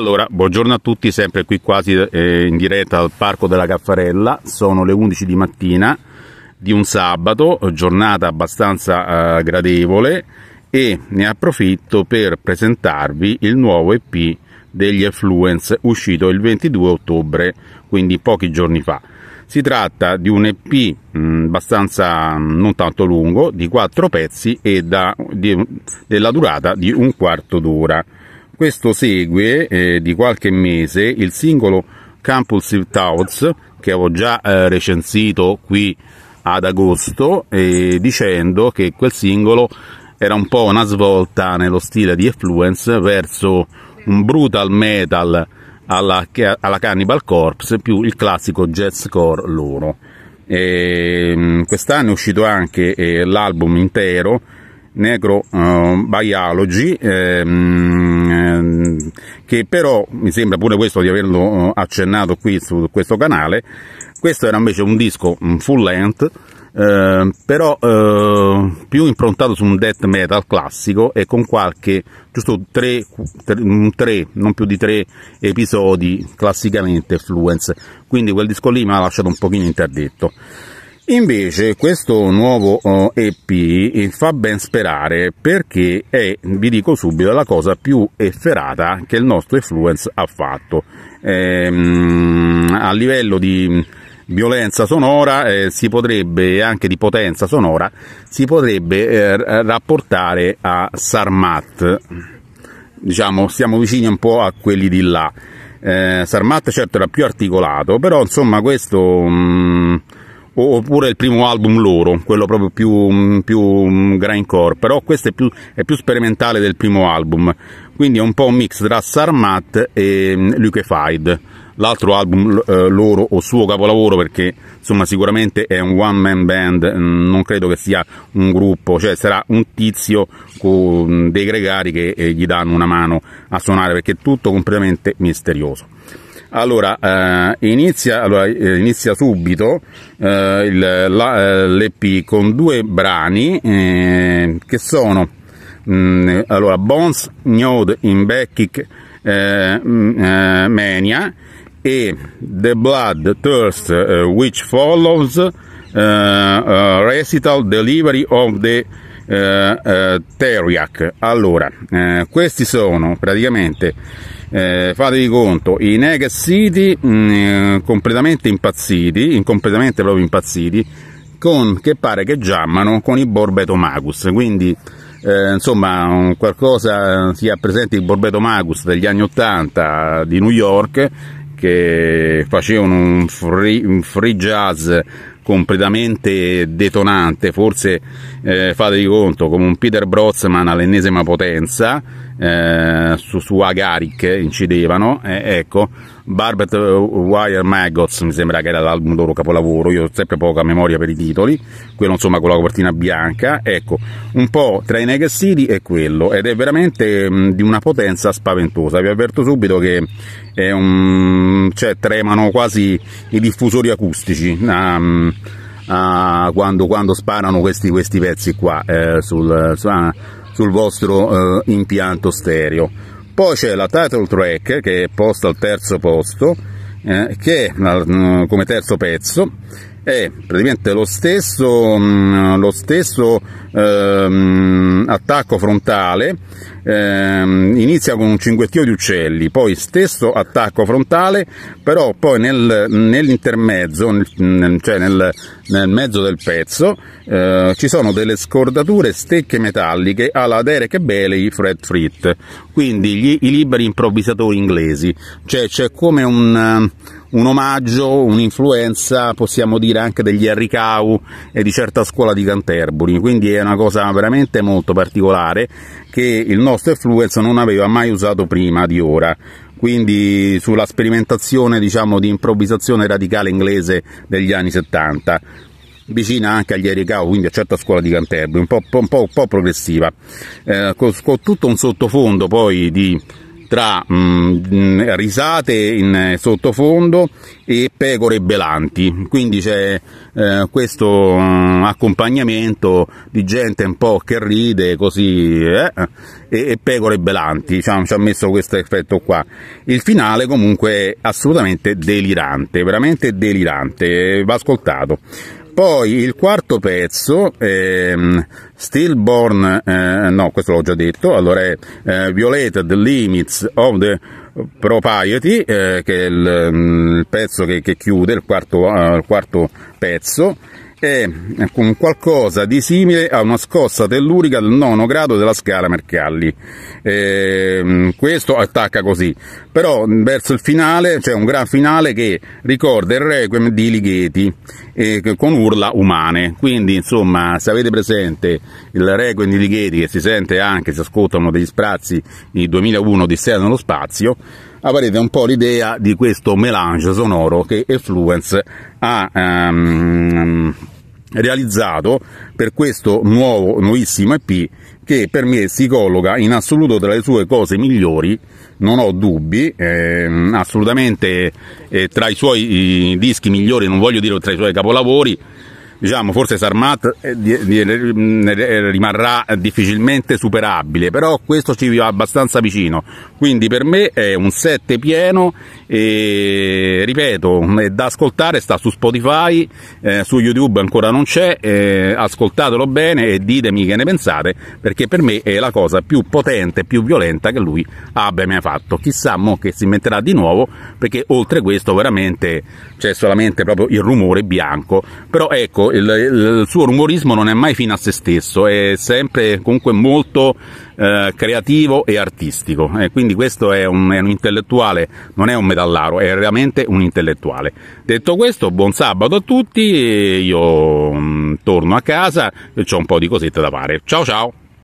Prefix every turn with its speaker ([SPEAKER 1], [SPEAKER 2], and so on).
[SPEAKER 1] Allora, buongiorno a tutti, sempre qui quasi eh, in diretta al Parco della Caffarella, sono le 11 di mattina di un sabato, giornata abbastanza eh, gradevole e ne approfitto per presentarvi il nuovo EP degli Effluence uscito il 22 ottobre, quindi pochi giorni fa. Si tratta di un EP mh, mm, abbastanza mm, non tanto lungo, di quattro pezzi e da, di, della durata di un quarto d'ora questo segue eh, di qualche mese il singolo Compulsive Thoughts che avevo già eh, recensito qui ad agosto eh, dicendo che quel singolo era un po' una svolta nello stile di Effluence verso un brutal metal alla, alla Cannibal Corpse più il classico jazzcore loro. E, ehm, quest'anno è uscito anche eh, l'album intero Negro eh, Biology ehm, Ehm, che però mi sembra pure questo di averlo eh, accennato qui su questo canale questo era invece un disco mm, full length eh, però eh, più improntato su un death metal classico e con qualche giusto tre, 3, mm, non più di tre episodi classicamente fluence quindi quel disco lì mi ha lasciato un pochino interdetto Invece questo nuovo oh, EP eh, fa ben sperare perché è, vi dico subito, la cosa più efferata che il nostro Influence ha fatto. Ehm, a livello di violenza sonora eh, si potrebbe anche di potenza sonora si potrebbe eh, rapportare a Sarmat diciamo siamo vicini un po' a quelli di là eh, Sarmat certo era più articolato però insomma questo mh, mm, oppure il primo album loro, quello proprio più, mm, più mm, grindcore, però questo è più, è più, sperimentale del primo album, quindi è un po' un mix tra Sarmat e mm, Liquefied, l'altro album eh, loro o suo capolavoro perché insomma sicuramente è un one man band, non credo che sia un gruppo, cioè sarà un tizio con dei gregari che eh, gli danno una mano a suonare perché è tutto completamente misterioso. Allora, eh, inizia, allora eh, inizia, subito eh, il, la, eh, l'EP con due brani eh, che sono mh, mm, allora, Bones Gnode in Backkick eh, mm, Mania e The Blood Thirst Which Follows Recital Delivery of the uh, Teriac. Allora, questi sono praticamente eh, fatevi conto, i Naked City mh, mm, eh, completamente impazziti, completamente proprio impazziti, con che pare che giammano con i Borbeto Magus, quindi eh, insomma qualcosa eh, sia presente il Borbeto Magus degli anni 80 di New York che facevano un free, un free jazz completamente detonante, forse eh, fatevi conto come un Peter Brozman all'ennesima potenza eh, su, su Agaric eh, incidevano, eh, ecco, Barbet eh, Wire Maggots mi sembra che era l'album loro capolavoro, io ho sempre poca memoria per i titoli, quello insomma con la copertina bianca, ecco, un po' tra i Naked City e quello, ed è veramente mh, mm, di una potenza spaventosa, vi avverto subito che un, cioè, tremano quasi i diffusori acustici. Um, quando, quando, sparano questi, questi pezzi qua eh, sul, su, ah, sul vostro eh, impianto stereo. Poi c'è la title track che è posta al terzo posto, eh, che mm, come terzo pezzo, è eh, praticamente lo stesso, mm, lo stesso ehm, attacco frontale, ehm, inizia con un cinguettio di uccelli, poi stesso attacco frontale, però poi nel, nell'intermezzo, nel, cioè nel, nel, mezzo del pezzo, eh, ci sono delle scordature stecche metalliche alla Derek Bailey Fred Frit, quindi gli, i liberi improvvisatori inglesi, cioè c'è come un un omaggio, un'influenza, possiamo dire anche degli Harry Arricau e di certa scuola di Canterbury, quindi è una cosa veramente molto particolare che il nostro influencer non aveva mai usato prima di ora quindi sulla sperimentazione diciamo, di improvvisazione radicale inglese degli anni 70 vicina anche agli Ericao, quindi a certa scuola di Canterbury, un po', un po', un po progressiva, eh, con, con tutto un sottofondo poi di tra mh, mm, risate in eh, sottofondo e pecore belanti, quindi c'è eh, questo mh, mm, accompagnamento di gente un po' che ride così eh, e, e, pecore belanti, ci ha, ci ha messo questo effetto qua. Il finale comunque è assolutamente delirante, veramente delirante, eh, va ascoltato. Poi il quarto pezzo, ehm, Stillborn, eh, no questo l'ho già detto, allora è eh, Violeta The Limits of the Propriety, eh, che è il, mm, il pezzo che, che, chiude, il quarto, eh, il quarto pezzo, è un eh, qualcosa di simile a una scossa tellurica del nono grado della scala Mercalli. Eh, questo attacca così, però verso il finale c'è cioè un gran finale che ricorda il requiem di Ligeti eh, con urla umane. Quindi, insomma, se avete presente il requiem di Ligeti che si sente anche, si ascoltano degli sprazzi di 2001 di Stella nello spazio, avrete un po' l'idea di questo melange sonoro che Effluence ha um, realizzato per questo nuovo, nuovissimo EP che per me si colloca in assoluto tra le sue cose migliori, non ho dubbi, eh, assolutamente eh, tra i suoi i dischi migliori, non voglio dire tra i suoi capolavori, diciamo forse Sarmat eh, rimarrà difficilmente superabile però questo ci va abbastanza vicino quindi per me è un 7 pieno e ripeto è da ascoltare sta su Spotify eh, su YouTube ancora non c'è eh, ascoltatelo bene e ditemi che ne pensate perché per me è la cosa più potente più violenta che lui abbia mai fatto chissà mo che si metterà di nuovo perché oltre questo veramente c'è solamente proprio il rumore bianco però ecco suo, il, il suo rumorismo non è mai fine a se stesso, è sempre comunque molto eh, creativo e artistico. Eh, quindi questo è un, è un, intellettuale, non è un metallaro, è veramente un intellettuale. Detto questo, buon sabato a tutti, io mh, mm, torno a casa e ho un po' di cosette da fare. Ciao ciao!